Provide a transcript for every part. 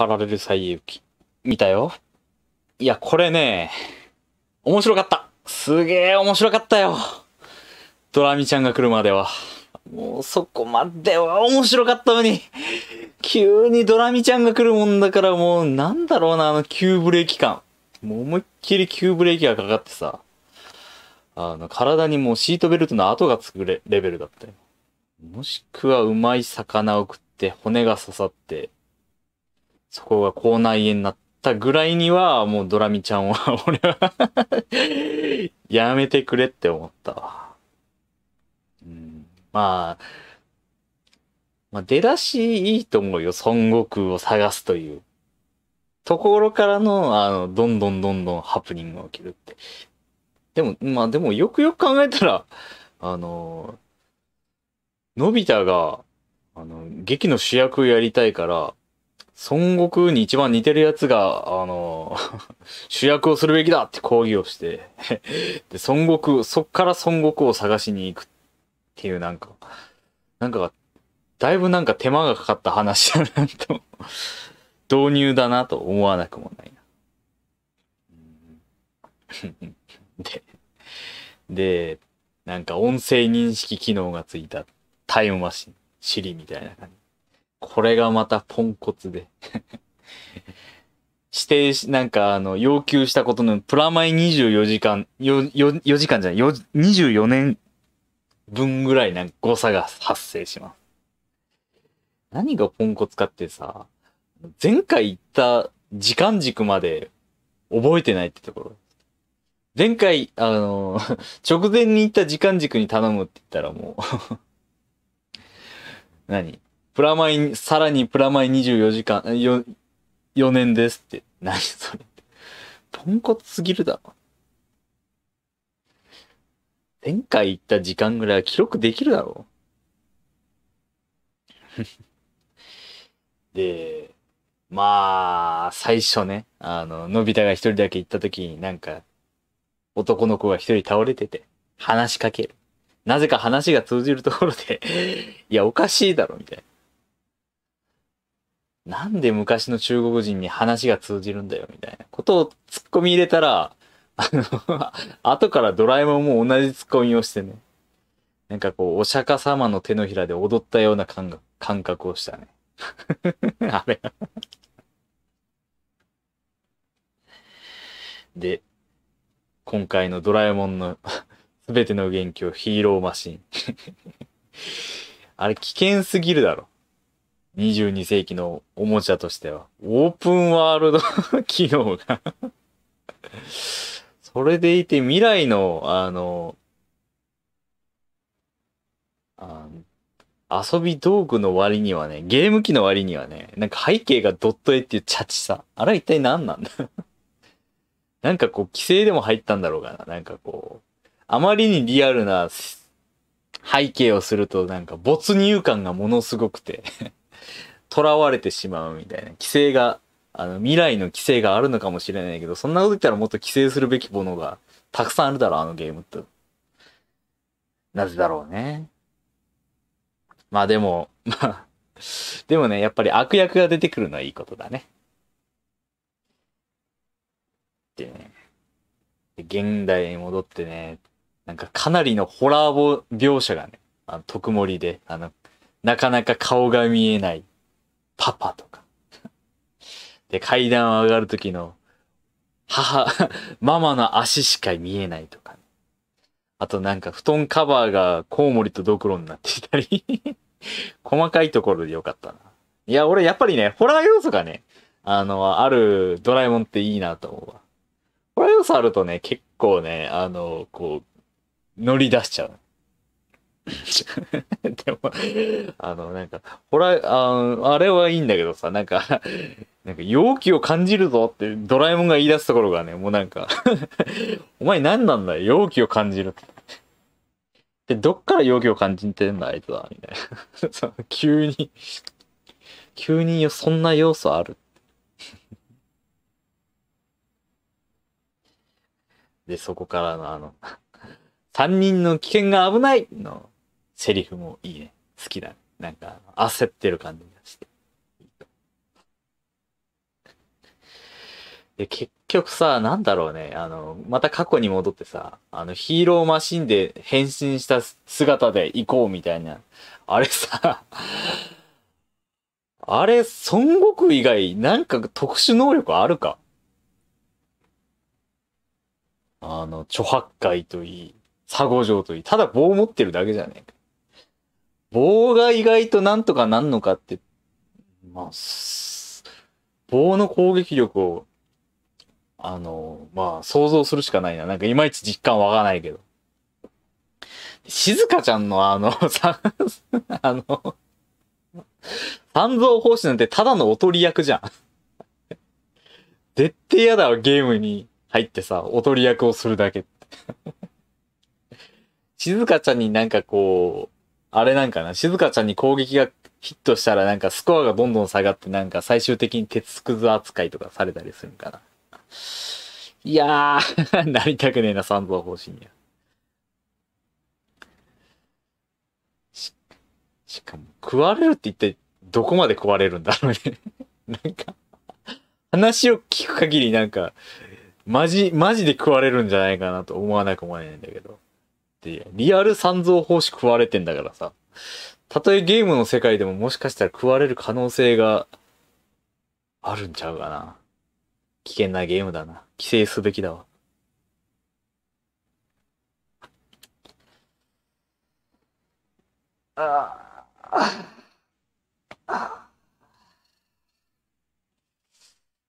パラレル最遊記。見たよ。いや、これね、面白かった。すげえ面白かったよ。ドラミちゃんが来るまでは。もうそこまでは面白かったのに、急にドラミちゃんが来るもんだからもうなんだろうな、あの急ブレーキ感。もう思いっきり急ブレーキがかかってさ、あの体にもうシートベルトの跡がつくレベルだったよ。もしくはうまい魚を食って骨が刺さって、そこが口内炎になったぐらいには、もうドラミちゃんは、俺はやめてくれって思ったわ。うん、まあ、まあ、出だしいいと思うよ。孫悟空を探すという。ところからの、あの、どんどんどんどんハプニングが起きるって。でも、まあでもよくよく考えたら、あの、のび太が、あの、劇の主役をやりたいから、孫悟空に一番似てるやつが、あの、主役をするべきだって抗議をしてで、孫悟空、そっから孫悟空を探しに行くっていうなんか、なんか、だいぶなんか手間がかかった話だなと、導入だなと思わなくもないな。で、で、なんか音声認識機能がついたタイムマシン、シリみたいな感じ。これがまたポンコツで 指定し、なんかあの、要求したことのプラマイ24時間、よ、よ、4時間じゃない、よ、24年分ぐらいな誤差が発生します。何がポンコツかってさ、前回言った時間軸まで覚えてないってところ。前回、あの、直前に行った時間軸に頼むって言ったらもう 何プラマイ、さらにプラマイ24時間、4, 4年ですって。何それって。ポンコツすぎるだろ。前回行った時間ぐらいは記録できるだろう。で、まあ、最初ね、あの、のび太が一人だけ行った時になんか、男の子が一人倒れてて、話しかける。なぜか話が通じるところで いや、おかしいだろ、みたいな。なんで昔の中国人に話が通じるんだよ、みたいなことを突っ込み入れたら、あの後からドラえもんも同じ突っ込みをしてね。なんかこう、お釈迦様の手のひらで踊ったような感覚感覚をしたね。あれで、今回のドラえもんのす べての元凶ヒーローマシン あれ危険すぎるだろ。22世紀のおもちゃとしては、オープンワールド 機能が それでいて未来の、あの、あ遊び道具の割にはね、ゲーム機の割にはね、なんか背景がドット絵っていうチャチさ。あれは一体何なんだ なんかこう、規制でも入ったんだろうかな。なんかこう、あまりにリアルな背景をするとなんか没入感がものすごくて囚われてしまうみたいな、規制が、あの、未来の規制があるのかもしれないけど、そんなこと言ったらもっと規制するべきものがたくさんあるだろう、あのゲームって。なぜだろうね。まあでも、まあ、でもね、やっぱり悪役が出てくるのはいいことだね。でね、現代に戻ってね、なんかかなりのホラー描写がね、あの特盛りで、あの、なかなか顔が見えないパパとか。で、階段を上がる時の、母、ママの足しか見えないとか、あとなんか布団カバーがコウモリとドクロになっていたり細かいところでよかったな。いや、俺やっぱりね、ホラー要素がね、あの、あるドラえもんっていいなと思うわ。ホラー要素あるとね、結構ね、あの、こう、乗り出しちゃう。でも、あの、なんか、ほら、ああれはいいんだけどさ、なんか なんか、容器を感じるぞってドラえもんが言い出すところがね、もうなんか お前何なんだよ、容器を感じるって。で、どっから容器を感じてんだ、あいつは、みたいな。急に、急によ、そんな要素ある。で、そこからのあの、三人の危険が危ないのセリフもいいね。好きね。なんか、焦ってる感じがして。で、結局さ、なんだろうね、あの、また過去に戻ってさ、あの、ヒーローマシンで変身した姿で行こうみたいな。あれさ、あれ、孫悟空以外、なんか特殊能力あるかあの、著白海といい、佐護城といい、ただ棒持ってるだけじゃねえか。棒が意外となんとかなんのかって、まあ、棒の攻撃力を、あの、まあ、想像するしかないな。なんかいまいち実感わかないけど。静香ちゃんのあの、さ、あの、三蔵法師なんてただのおとり役じゃん。絶対嫌だわ、ゲームに入ってさ、おとり役をするだけ。静香ちゃんになんかこう、あれなんかな、静香ちゃんに攻撃がヒットしたらなんかスコアがどんどん下がってなんか最終的に鉄くず扱いとかされたりするんかな。いやー なりたくねえな、三蔵方針や。し、しかも、食われるって一体どこまで食われるんだろうね なんか、話を聞く限りなんか、マジ、マジで食われるんじゃないかなと思わなくもないんだけど。ってリアル三蔵法師食われてんだからさたとえゲームの世界でももしかしたら食われる可能性があるんちゃうかな危険なゲームだな規制すべきだわああ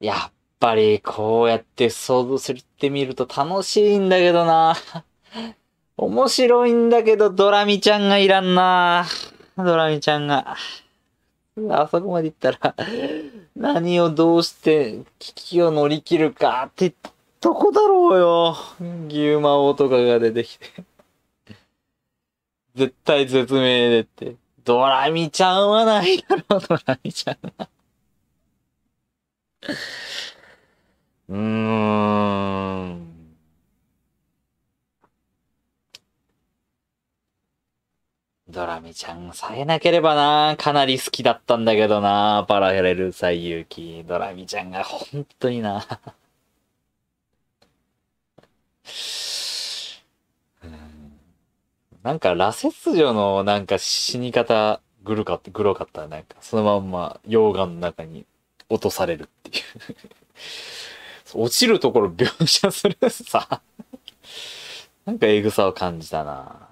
やっぱりこうやって想像するってみると楽しいんだけどな面白いんだけど、ドラミちゃんがいらんなドラミちゃんが。あそこまで行ったら、何をどうして危機を乗り切るかってとこだろうよ。牛魔王とかが出てきて。絶対絶命でって。ドラミちゃんはないだろう、ドラミちゃんは。ちゃんさえなければな、かなり好きだったんだけどな、パラレル最勇気。ドラミちゃんが本当にな。なんか、羅刹女のなんか死に方、グロかった、グロかった。なんか、そのまんま溶岩の中に落とされるっていう落ちるところ描写するさなんかエグさを感じたな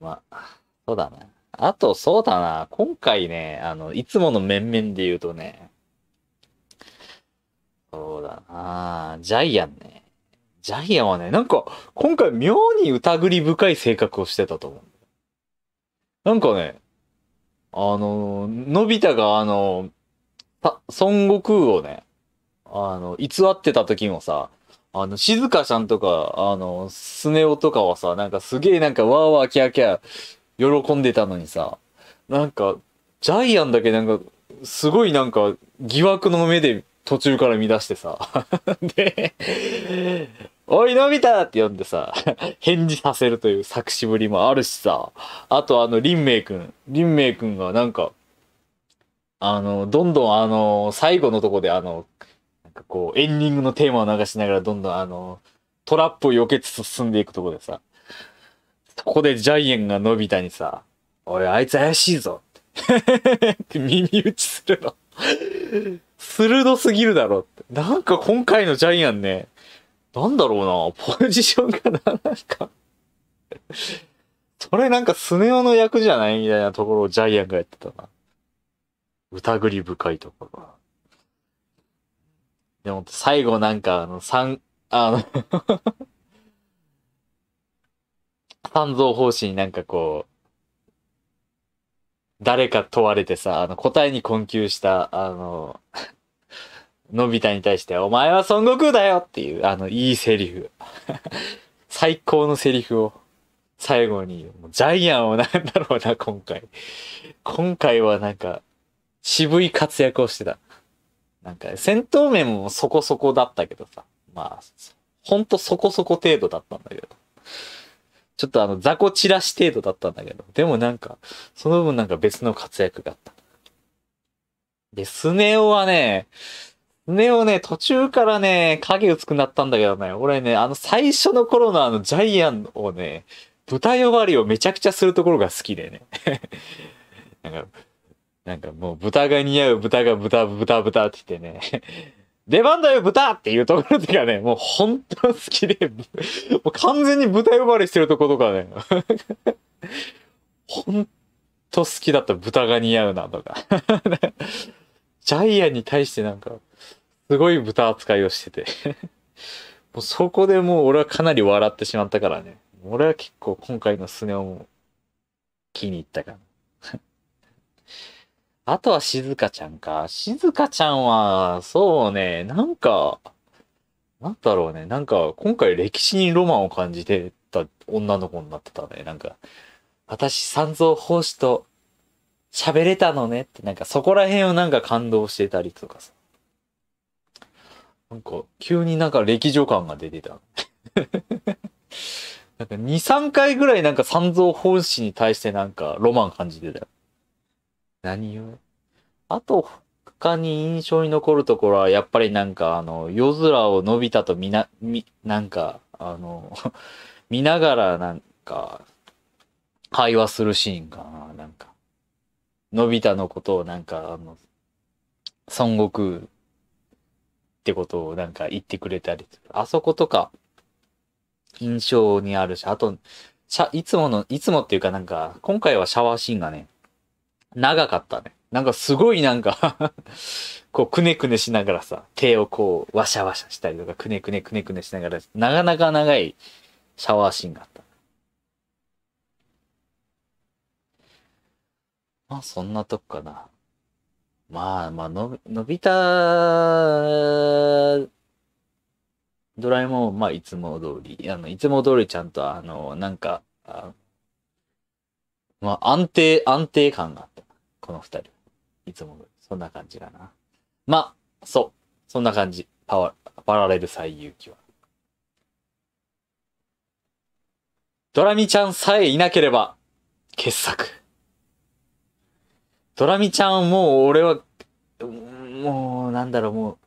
まあ、そうだな。あと、そうだな。今回ね、あの、いつもの面々で言うとね、そうだな。ジャイアンね。ジャイアンはね、なんか、今回妙に疑り深い性格をしてたと思う。なんかね、あの、のび太があの、孫悟空をね、あの、偽ってた時もさ、あの、静香ちゃんとか、あの、スネ夫とかはさ、なんかすげえなんかわーわーキャーキャー喜んでたのにさ、なんか、ジャイアンだけなんか、すごいなんか疑惑の目で途中から見出してさ、で、おい、のび太って呼んでさ、返事させるという作詞ぶりもあるしさ、あとあの、林明君、林明君がなんか、あの、どんどんあの、最後のとこであの、なんかこう、エンディングのテーマを流しながらどんどんあの、トラップを避けつつ進んでいくとこでさ、ここでジャイアンが伸びたにさ、おい、あいつ怪しいぞって 耳打ちするの鋭すぎるだろって。なんか今回のジャイアンね、なんだろうな、ポジションがな、んかそれなんかスネ夫の役じゃないみたいなところをジャイアンがやってたな。疑り深いところでも最後なんかあの三、あの 三蔵法師になんかこう、誰か問われてさ、あの答えに困窮した、あののび太に対して、お前は孫悟空だよっていう、あの、いいセリフ。最高のセリフを、最後に、ジャイアンをなんだろうな、今回。今回はなんか、渋い活躍をしてた。なんか、戦闘面もそこそこだったけどさ。まあ、ほんとそこそこ程度だったんだけど。ちょっとあの、雑魚散らし程度だったんだけど。でもなんか、その分なんか別の活躍があった。で、スネ夫はね、スネ夫ね、途中からね、影薄くなったんだけどね、俺ね、あの最初の頃のあのジャイアンをね、舞台終わりをめちゃくちゃするところが好きでね。なんかなんかもう豚が似合う豚が豚豚豚って言ってね 出番だよ豚っていうところとかね、もう本当好きで、もう完全に豚呼ばれしてるとことかね、本当好きだった豚が似合うなとか。ジャイアンに対してなんか、すごい豚扱いをしててもうそこでもう俺はかなり笑ってしまったからね。俺は結構今回のスネ夫も気に入ったから。あとは静香ちゃんか。静香ちゃんは、そうね、なんか、なんだろうね、なんか、今回歴史にロマンを感じてた女の子になってたね。なんか、私、三蔵法師と喋れたのねって、なんかそこら辺をなんか感動してたりとかさ。なんか、急になんか歴女感が出てた。なんか2、3回ぐらいなんか三蔵法師に対してなんかロマン感じてたよ。何をあと、他に印象に残るところは、やっぱりなんか、あの、夜空を伸びたとみな、み、なんか、あの、見ながらなんか、会話するシーンかな、なんか。のび太のことをなんか、あの、孫悟空ってことをなんか言ってくれたりあそことか、印象にあるし、あと、しゃ、いつもの、いつもっていうかなんか、今回はシャワーシーンがね、長かったね。なんかすごいなんか こうくねくねしながらさ、手をこうワシャワシャしたりとか、くねくねくねくねしながら、なかなか長いシャワーシーンがあった。まあそんなとこかな。まあまあの、のびた、ドラえもん、まあいつも通り、あの、いつも通りちゃんとあの、なんか、あまあ、安定、安定感があった。この二人。いつも、そんな感じだな。まあ、そう。そんな感じ。パワパラレル最勇気は。ドラミちゃんさえいなければ、傑作。ドラミちゃんもう俺は、もう、なんだろう、もう、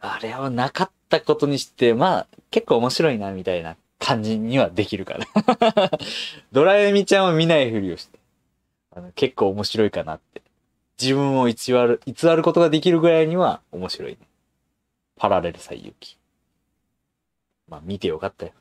あれはなかったことにして、まあ、結構面白いな、みたいな感じにはできるから ドラえみちゃんは見ないふりをして、あの結構面白いかなって。自分を偽る、偽ることができるぐらいには面白いね。パラレル最優機。まあ見てよかったよ。